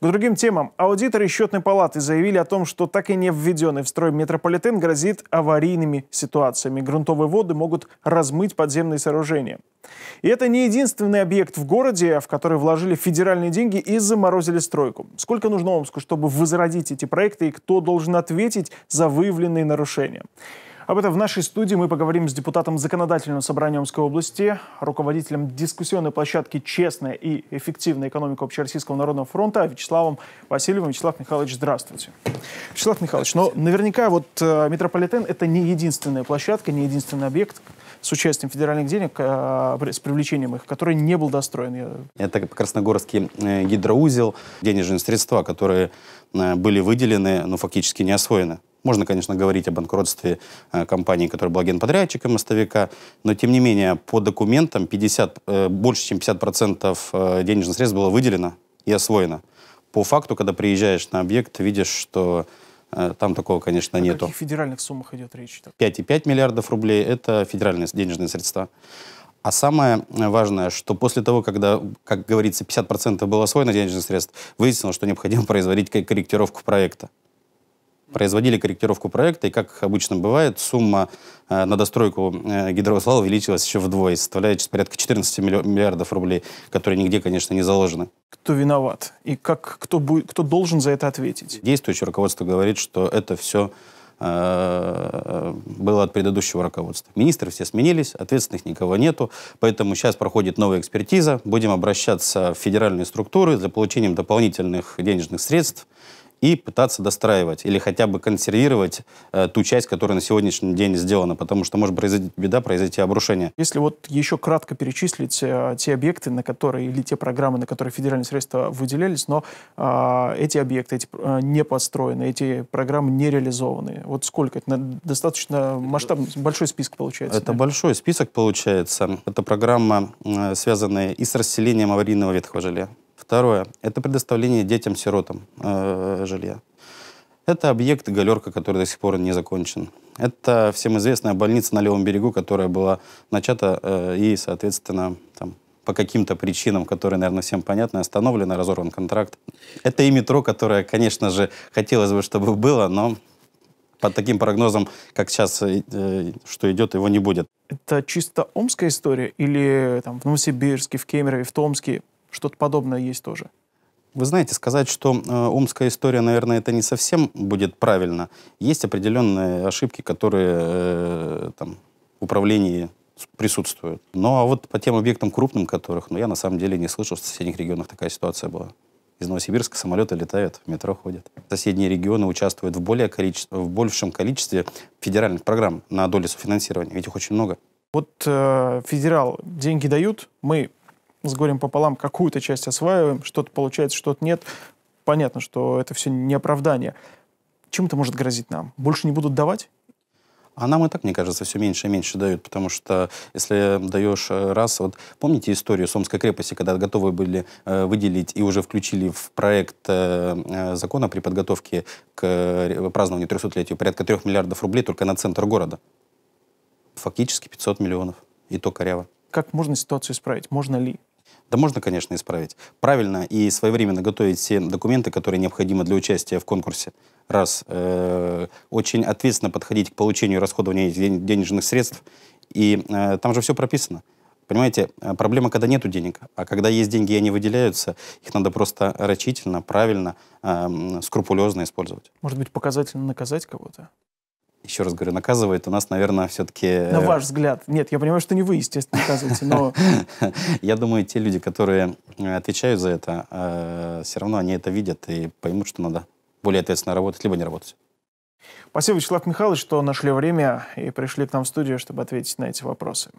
К другим темам. Аудиторы счетной палаты заявили о том, что так и не введенный в строй метрополитен грозит аварийными ситуациями. Грунтовые воды могут размыть подземные сооружения. И это не единственный объект в городе, в который вложили федеральные деньги и заморозили стройку. Сколько нужно Омску, чтобы возродить эти проекты и кто должен ответить за выявленные нарушения? Об этом в нашей студии мы поговорим с депутатом Законодательного собрания Омской области, руководителем дискуссионной площадки «Честная и эффективная экономика Общероссийского народного фронта» Вячеславом Васильевым. Вячеслав Михайлович, здравствуйте. Вячеслав Михайлович, но наверняка вот э, метрополитен – это не единственная площадка, не единственный объект с участием федеральных денег, э, с привлечением их, который не был достроен. Это Красногорский э, гидроузел, денежные средства, которые были выделены, но ну, фактически не освоены. Можно, конечно, говорить о банкротстве э, компании, которая была генподрядчиком мостовика, но, тем не менее, по документам 50, э, больше, чем 50% э, денежных средств было выделено и освоено. По факту, когда приезжаешь на объект, видишь, что там такого, конечно, о нету. О каких федеральных суммах идет речь? 5,5 миллиардов рублей – это федеральные денежные средства. А самое важное, что после того, когда, как говорится, 50% было освоено денежных средств, выяснилось, что необходимо производить корректировку проекта производили корректировку проекта, и, как обычно бывает, сумма э, на достройку э, увеличилась еще вдвое, составляет порядка 14 миллиардов рублей, которые нигде, конечно, не заложены. Кто виноват? И как, кто, будет, кто должен за это ответить? Действующее руководство говорит, что это все э, было от предыдущего руководства. Министры все сменились, ответственных никого нету, поэтому сейчас проходит новая экспертиза, будем обращаться в федеральные структуры за получением дополнительных денежных средств, и пытаться достраивать или хотя бы консервировать э, ту часть, которая на сегодняшний день сделана, потому что может произойти беда, произойти обрушение. Если вот еще кратко перечислить э, те объекты, на которые или те программы, на которые федеральные средства выделялись, но э, эти объекты эти, э, не построены, эти программы не реализованы. Вот сколько это? Достаточно масштабный, большой список получается. Это да? большой список получается. Это программа, э, связанная и с расселением аварийного ветхого жилья. Второе – это предоставление детям-сиротам э, жилья. Это объект «Галерка», который до сих пор не закончен. Это всем известная больница на левом берегу, которая была начата э, и, соответственно, там, по каким-то причинам, которые, наверное, всем понятны, остановлена, разорван контракт. Это и метро, которое, конечно же, хотелось бы, чтобы было, но под таким прогнозом, как сейчас, э, что идет, его не будет. Это чисто омская история? Или там, в Новосибирске, в Кемерове, в Томске что-то подобное есть тоже. Вы знаете, сказать, что э, умская история, наверное, это не совсем будет правильно. Есть определенные ошибки, которые э, там, в управлении присутствуют. Ну а вот по тем объектам крупным, которых, ну я на самом деле не слышал, что в соседних регионах такая ситуация была. Из Новосибирска самолеты летают, в метро ходят. Соседние регионы участвуют в, более количе... в большем количестве федеральных программ на долю софинансирования, ведь их очень много. Вот э, федерал деньги дают, мы с горем пополам какую-то часть осваиваем, что-то получается, что-то нет. Понятно, что это все не оправдание. Чем это может грозить нам? Больше не будут давать? А нам и так, мне кажется, все меньше и меньше дают, потому что если даешь э, раз, вот помните историю Сомской крепости, когда готовы были э, выделить и уже включили в проект э, э закона при подготовке к э, празднованию 300-летию порядка 3 миллиардов рублей только на центр города. Фактически 500 миллионов. И то коряво. Как можно ситуацию исправить? Можно ли? Да можно, конечно, исправить. Правильно и своевременно готовить все документы, которые необходимы для участия в конкурсе. Раз. Э, очень ответственно подходить к получению расходования денежных средств. И э, там же все прописано. Понимаете, э, проблема, когда нету денег, а когда есть деньги и они выделяются, их надо просто рачительно, правильно, э, скрупулезно использовать. Может быть, показательно наказать кого-то? еще раз говорю, наказывает у нас, наверное, все-таки... На э, ваш взгляд. Нет, я понимаю, что не вы, естественно, наказываете, но... Я думаю, те люди, которые э, отвечают за это, э, все равно они это видят и поймут, что надо более ответственно работать, либо не работать. Спасибо, Вячеслав Михайлович, что нашли время и пришли к нам в студию, чтобы ответить на эти вопросы.